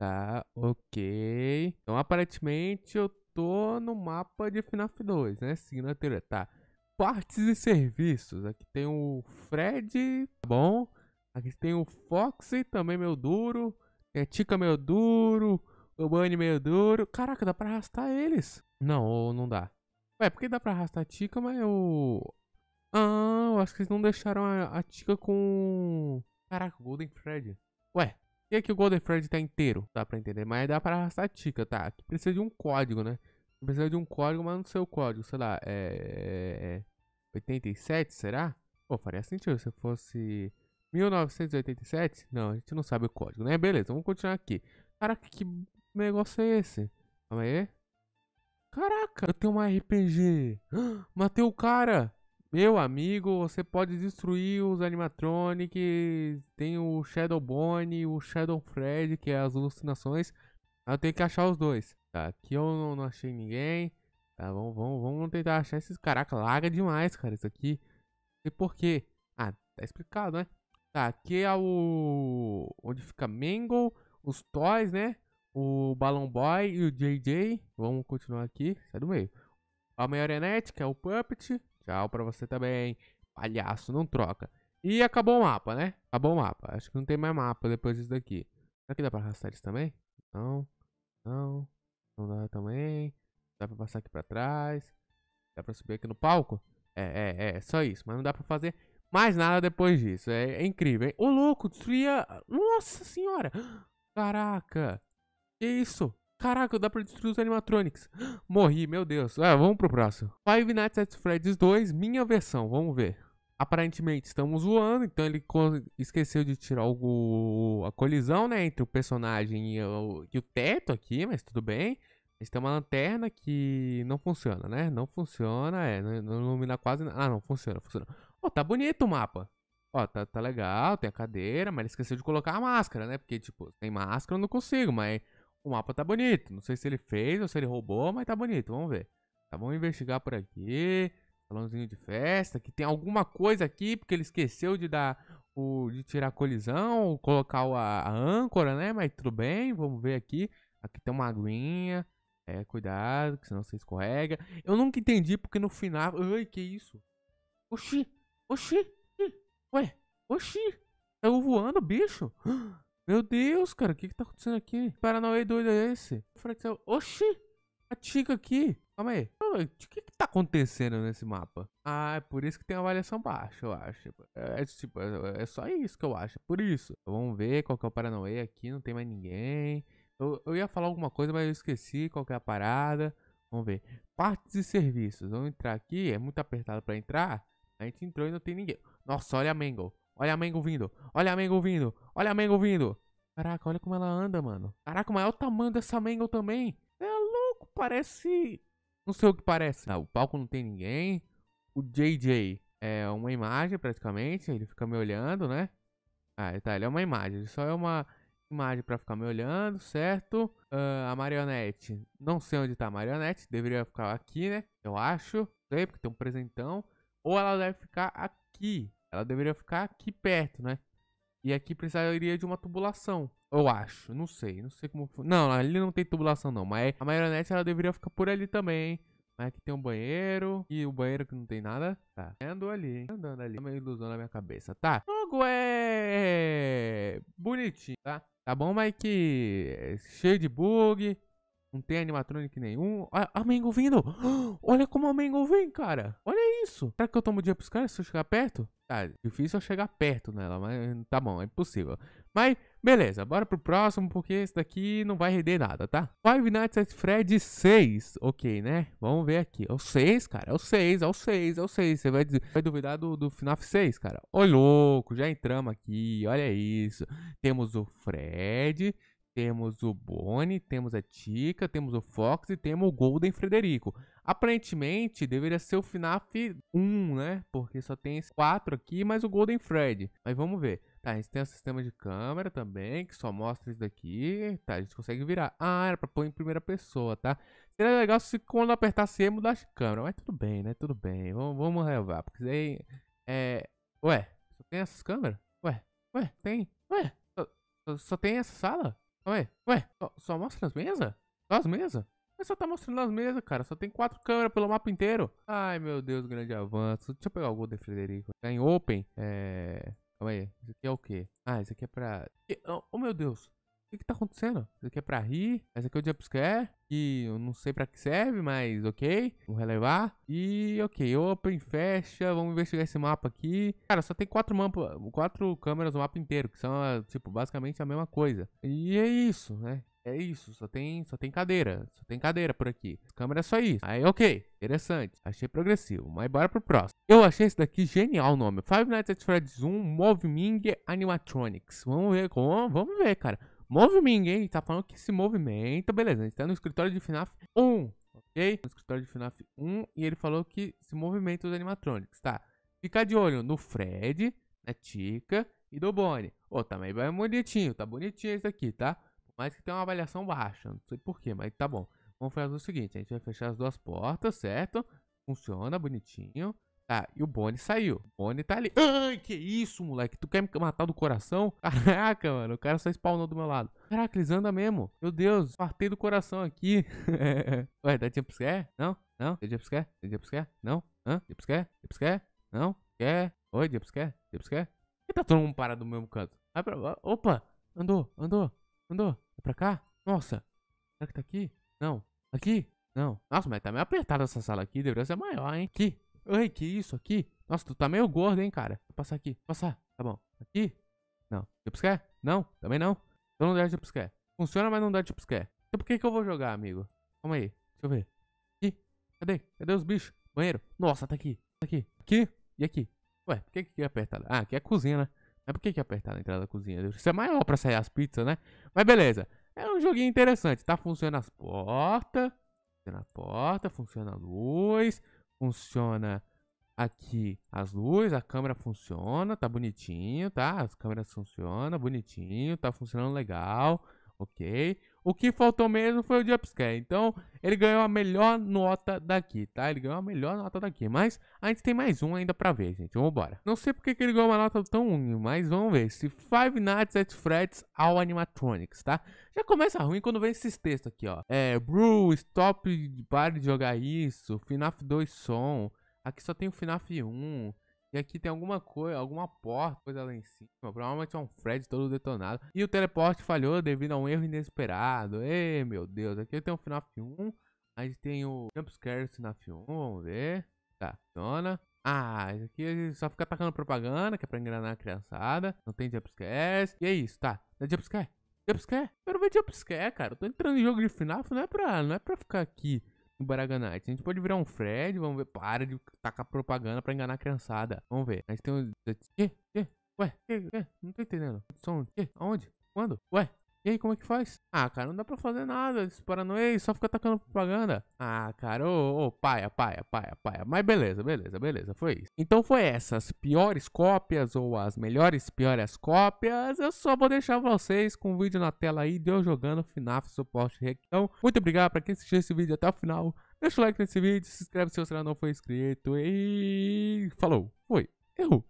Tá, ok. Então, aparentemente, eu tô no mapa de FNAF 2, né? Seguindo a teoria, tá. Partes e serviços. Aqui tem o Fred, tá bom? Aqui tem o Foxy, também meio duro. Tem a Tica meio duro. O Bunny meio duro. Caraca, dá pra arrastar eles. Não, não dá. Ué, porque dá pra arrastar a Tica, mas o... Eu... Ah, eu acho que eles não deixaram a, a Tica com... Caraca, o Golden Fred. Ué, e aqui o Golden Freddy tá inteiro, dá pra entender. Mas dá pra arrastar tica, tá? Aqui precisa de um código, né? Precisa de um código, mas não sei o código. Sei lá, é... 87, é, é, será? Pô, faria sentido se fosse... 1987? Não, a gente não sabe o código, né? Beleza, vamos continuar aqui. Caraca, que negócio é esse? Calma aí. Caraca, eu tenho uma RPG. Matei o cara. Meu amigo, você pode destruir os animatronics, tem o Shadow Bonnie, o Shadow Fred, que é as alucinações. Eu tenho que achar os dois. Tá, aqui eu não, não achei ninguém. Tá, vamos, vamos, vamos tentar achar esses. Caraca, larga demais, cara, isso aqui. E por quê? Ah, tá explicado, né? Tá, aqui é o... Onde fica Mangle, os Toys, né? O Balloon Boy e o JJ. Vamos continuar aqui. Sai do meio. A Marionette, que é o Puppet. Tchau pra você também. Palhaço, não troca. E acabou o mapa, né? Acabou o mapa. Acho que não tem mais mapa depois disso daqui. Será que dá pra arrastar isso também? Não. Não. Não dá também. Dá pra passar aqui pra trás. Dá pra subir aqui no palco? É, é, é, é. Só isso. Mas não dá pra fazer mais nada depois disso. É, é incrível, hein? Ô, louco, destruía... Nossa senhora! Caraca! Que isso? Caraca, dá pra destruir os animatronics. Morri, meu Deus. É, vamos pro próximo. Five Nights at Freddy's 2, minha versão, vamos ver. Aparentemente estamos voando, então ele esqueceu de tirar o, a colisão, né, entre o personagem e o, e o teto aqui, mas tudo bem. gente tem uma lanterna que não funciona, né? Não funciona, é, não ilumina quase nada. Ah, não, funciona, funciona. Ó, oh, tá bonito o mapa. Ó, oh, tá, tá legal, tem a cadeira, mas ele esqueceu de colocar a máscara, né? Porque, tipo, sem máscara, eu não consigo, mas o mapa tá bonito. Não sei se ele fez ou se ele roubou, mas tá bonito. Vamos ver. Tá, vamos investigar por aqui. Salãozinho de festa. Que tem alguma coisa aqui, porque ele esqueceu de dar o. de tirar a colisão, colocar a, a âncora, né? Mas tudo bem, vamos ver aqui. Aqui tem uma aguinha. É, cuidado, que senão você escorrega. Eu nunca entendi porque no final. Ai, que isso? Oxi! Oxi! Ué, oxi! Saiu tá voando, bicho! Meu Deus, cara, o que que tá acontecendo aqui? Que Paranauê doido é esse? Eu é oxi, a chica aqui. Calma aí. O que que tá acontecendo nesse mapa? Ah, é por isso que tem avaliação baixa, eu acho. É, é tipo, é, é só isso que eu acho, é por isso. Então, vamos ver qual que é o Paranauê aqui, não tem mais ninguém. Eu, eu ia falar alguma coisa, mas eu esqueci qual que é a parada. Vamos ver. Partes e serviços. Vamos entrar aqui, é muito apertado pra entrar. A gente entrou e não tem ninguém. Nossa, olha a Mangle. Olha a Mango vindo. Olha a Mango vindo. Olha a Mango vindo. Caraca, olha como ela anda, mano. Caraca, mas olha o tamanho dessa Mango também. É louco, parece... Não sei o que parece. Tá, o palco não tem ninguém. O JJ é uma imagem, praticamente. Ele fica me olhando, né? Ah, tá, ele é uma imagem. Ele só é uma imagem pra ficar me olhando, certo? Uh, a marionete. Não sei onde tá a marionete. Deveria ficar aqui, né? Eu acho. Não sei, porque tem um presentão. Ou ela deve ficar aqui. Ela deveria ficar aqui perto, né? E aqui precisaria de uma tubulação. Eu acho, não sei, não sei como foi. Não, ali não tem tubulação não, mas a maionete ela deveria ficar por ali também, hein? Mas aqui tem um banheiro, e o banheiro que não tem nada, tá. tá Andou ali, hein? Tá andando ali, é tá uma ilusão na minha cabeça, tá. O jogo é... bonitinho, tá? Tá bom, mas que cheio de bug, não tem animatronic nenhum. Olha a Mango vindo! Olha como a Mango vem, cara! Olha isso! Será que eu tomo dia pros caras se eu chegar perto? Tá, difícil eu chegar perto nela, mas tá bom, é impossível. Mas, beleza, bora pro próximo, porque esse daqui não vai render nada, tá? Five Nights at Fred 6, ok, né? Vamos ver aqui. É o 6, cara, é o 6, é o 6, é o 6. Você vai, vai duvidar do, do FNAF 6, cara. Ô, louco, já entramos aqui, olha isso. Temos o Fred... Temos o Bonnie, temos a Tica, temos o Fox e temos o Golden Frederico. Aparentemente, deveria ser o FNAF 1, né? Porque só tem esses quatro aqui, mais o Golden Fred. Mas vamos ver. Tá, a gente tem um sistema de câmera também, que só mostra isso daqui. Tá, a gente consegue virar. Ah, era pra pôr em primeira pessoa, tá? Seria legal se quando apertar C mudar de câmera. Mas tudo bem, né? Tudo bem. Vamos, vamos levar Porque aí. É. Ué, só tem essas câmeras? Ué, ué, tem. Ué, só, só tem essa sala? Ué, ué, só, só mostra as mesas? Só as mesas? Mas só tá mostrando as mesas, cara. Só tem quatro câmeras pelo mapa inteiro. Ai, meu Deus, grande avanço. Deixa eu pegar o Golden Frederico. Tá em Open. É... Calma aí. Isso aqui é o quê? Ah, isso aqui é pra... Oh, meu Deus. O que, que tá acontecendo? Isso aqui é pra rir. Essa aqui é o jumpscare. Que é, eu não sei pra que serve, mas ok. Vamos relevar. E ok, open, fecha. Vamos investigar esse mapa aqui. Cara, só tem quatro, mapa, quatro câmeras no mapa inteiro. Que são, tipo, basicamente a mesma coisa. E é isso, né? É isso, só tem, só tem cadeira, só tem cadeira por aqui. Câmera é só isso. Aí, ok, interessante. Achei progressivo, mas bora pro próximo. Eu achei esse daqui genial o nome. Five Nights at Freddy's 1 Moving Animatronics. Vamos ver, como? vamos ver, cara. Movimento, tá falando que se movimenta, beleza. A gente tá no escritório de FNAF 1, ok? No escritório de FNAF 1 e ele falou que se movimenta os animatronics, tá? Ficar de olho no Fred, na Tica e do Bonnie. Ô, oh, também vai bonitinho, tá bonitinho esse aqui, tá? Por mais que tenha uma avaliação baixa, não sei porquê, mas tá bom. Vamos fazer o seguinte, a gente vai fechar as duas portas, certo? Funciona bonitinho. Tá, e o Bonnie saiu. O Bonnie tá ali. Ai, que isso, moleque. Tu quer me matar do coração? Caraca, mano. O cara só spawnou do meu lado. Caraca, eles andam mesmo. Meu Deus, partei do coração aqui. Ué, dá jumpscare? Não? Não? Tem jumpscare? Tem jumpscare? Não? Hã? Jumpscare? Jumpscare? Não? Quer? Oi, jumpscare? Jumpscare? Por que tá todo mundo parado no mesmo canto? Vai pra... Opa! Andou, andou, andou. É pra cá? Nossa. Será que tá aqui? Não. Aqui? Não. Nossa, mas tá meio apertado essa sala aqui. Deveria ser maior, hein? Aqui. Ai, que isso aqui? Nossa, tu tá meio gordo, hein, cara. Vou passar aqui. Vou passar. Tá bom. Aqui? Não. Jumpscare? Tipo é? Não. Também não. Então não dá jumpscare. Tipo é. Funciona, mas não dá jumpscare. Tipo é. Então por que que eu vou jogar, amigo? Calma aí. Deixa eu ver. Aqui. Cadê? Cadê os bichos? Banheiro. Nossa, tá aqui. Tá aqui. Aqui e aqui. Ué, por que que é apertado? Ah, aqui é a cozinha, né? Mas por que que é apertado a entrada da cozinha? Isso é maior pra sair as pizzas, né? Mas beleza. É um joguinho interessante, tá? Funciona as portas. Funciona a porta, funciona a luz funciona aqui as luzes, a câmera funciona, tá bonitinho, tá? As câmeras funcionam bonitinho, tá funcionando legal, ok? O que faltou mesmo foi o jumpscare. Então, ele ganhou a melhor nota daqui, tá? Ele ganhou a melhor nota daqui. Mas a gente tem mais um ainda pra ver, gente. Vamos embora. Não sei porque que ele ganhou uma nota tão ruim, mas vamos ver. Se Five Nights at Freddy's ao Animatronics, tá? Já começa ruim quando vem esses textos aqui, ó. É, Bru stop, pare de jogar isso. FNAF 2 som. Aqui só tem o FNAF 1. E aqui tem alguma coisa, alguma porta, coisa lá em cima. Provavelmente é um Fred todo detonado. E o teleporte falhou devido a um erro inesperado. Ei, meu Deus. Aqui tem o FNAF 1. A gente tem o Jumpscare FNAF 1. Vamos ver. Tá, funciona. Ah, isso aqui só fica atacando propaganda, que é pra engranar a criançada. Não tem jumpscares. E é isso, tá. é jumpscare? Jumpscare? Eu não vejo jumpscare, cara. Eu tô entrando em jogo de FNAF, não é pra, não é pra ficar aqui o Baraganite. A gente pode virar um Fred, vamos ver. Para de tacar propaganda pra enganar a criançada. Vamos ver. A gente tem um Ué, ué, não tô entendendo. São... Aonde? Quando? Ué, e aí, como é que faz? Ah, cara, não dá pra fazer nada, esses paranoês, só fica atacando propaganda. Ah, cara, ô, ô, paia, paia, paia, paia. Mas beleza, beleza, beleza, foi isso. Então foi essas piores cópias ou as melhores piores cópias. Eu só vou deixar vocês com o vídeo na tela aí de eu jogando FNAF Suporte Requiem. Então, muito obrigado pra quem assistiu esse vídeo até o final. Deixa o like nesse vídeo, se inscreve se você não foi inscrito e... Falou, foi, errou.